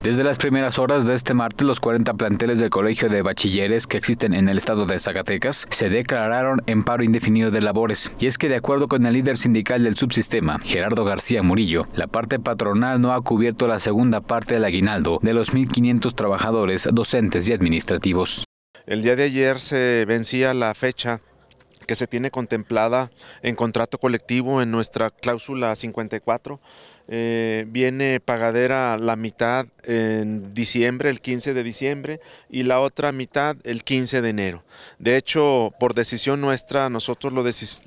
Desde las primeras horas de este martes, los 40 planteles del Colegio de Bachilleres que existen en el estado de Zacatecas se declararon en paro indefinido de labores. Y es que, de acuerdo con el líder sindical del subsistema, Gerardo García Murillo, la parte patronal no ha cubierto la segunda parte del aguinaldo de los 1.500 trabajadores, docentes y administrativos. El día de ayer se vencía la fecha que se tiene contemplada en contrato colectivo en nuestra cláusula 54. Eh, viene pagadera la mitad en diciembre, el 15 de diciembre, y la otra mitad el 15 de enero. De hecho, por decisión nuestra, nosotros lo,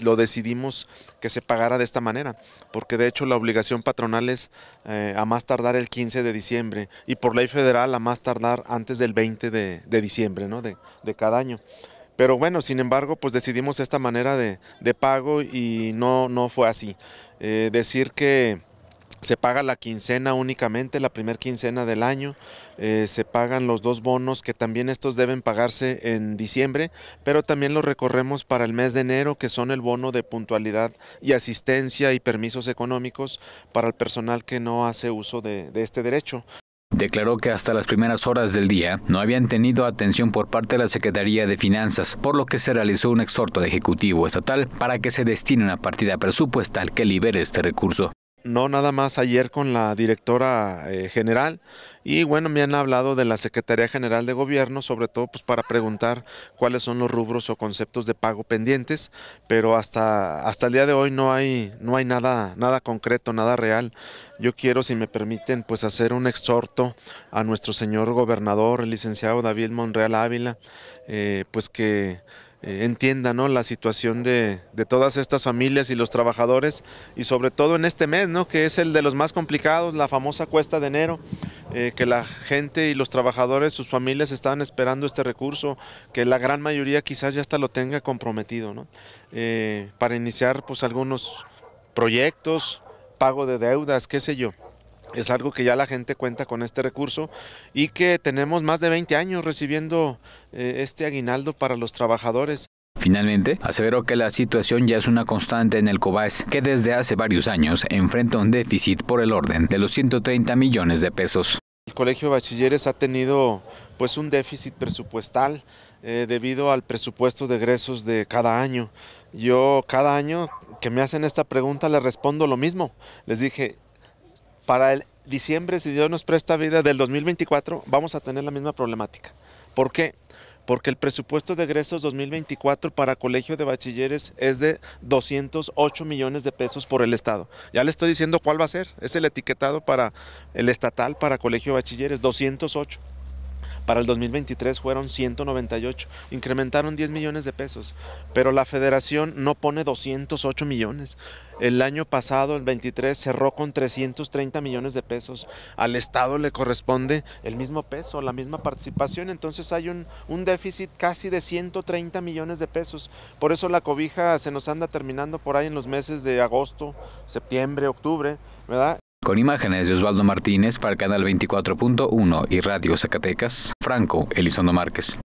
lo decidimos que se pagara de esta manera, porque de hecho la obligación patronal es eh, a más tardar el 15 de diciembre y por ley federal a más tardar antes del 20 de, de diciembre ¿no? de, de cada año. Pero bueno, sin embargo, pues decidimos esta manera de, pago y no, no fue así. Eh, decir que se paga la quincena únicamente, la primer quincena del año, eh, se pagan los dos bonos que también estos deben pagarse en diciembre, pero también los recorremos para el mes de enero, que son el bono de puntualidad y asistencia y permisos económicos para el personal que no hace uso de este derecho. Declaró que hasta las primeras horas del día no habían tenido atención por parte de la Secretaría de Finanzas, por lo que se realizó un exhorto al Ejecutivo Estatal para que se destine una partida presupuestal que libere este recurso no nada más ayer con la directora eh, general y bueno, me han hablado de la Secretaría General de Gobierno, sobre todo pues para preguntar cuáles son los rubros o conceptos de pago pendientes, pero hasta, hasta el día de hoy no hay, no hay nada, nada concreto, nada real. Yo quiero, si me permiten, pues hacer un exhorto a nuestro señor gobernador, el licenciado David Monreal Ávila, eh, pues que eh, entienda la situación de, todas estas familias y los trabajadores y sobre todo en este mes, ¿no? que es el de los más complicados, la famosa cuesta de enero, eh, que la gente y los trabajadores, sus familias están esperando este recurso, que la gran mayoría quizás ya hasta lo tenga comprometido ¿no? Eh, para iniciar pues, algunos proyectos, pago de deudas, qué sé yo. Es algo que ya la gente cuenta con este recurso y que tenemos más de 20 años recibiendo eh, este aguinaldo para los trabajadores. Finalmente, aseveró que la situación ya es una constante en el COBAES, que desde hace varios años enfrenta un déficit por el orden de los 130 millones de pesos. El Colegio Bachilleres ha tenido pues un déficit presupuestal eh, debido al presupuesto de egresos de cada año. Yo cada año que me hacen esta pregunta les respondo lo mismo. Les dije, para el diciembre, si Dios nos presta vida del 2024, vamos a tener la misma problemática. ¿Por qué? Porque el presupuesto de egresos 2024 para colegio de bachilleres es de 208 millones de pesos por el Estado. Ya le estoy diciendo cuál va a ser. Es el etiquetado para el estatal para colegio de bachilleres, 208. Para el 2023 fueron 198, incrementaron 10 millones de pesos, pero la federación no pone 208 millones. El año pasado, el 23, cerró con 330 millones de pesos. Al Estado le corresponde el mismo peso, la misma participación. Entonces hay un, déficit casi de 130 millones de pesos. Por eso la cobija se nos anda terminando por ahí en los meses de agosto, septiembre, octubre, ¿verdad? Con imágenes de Osvaldo Martínez para Canal 24.1 y Radio Zacatecas, Franco Elizondo Márquez.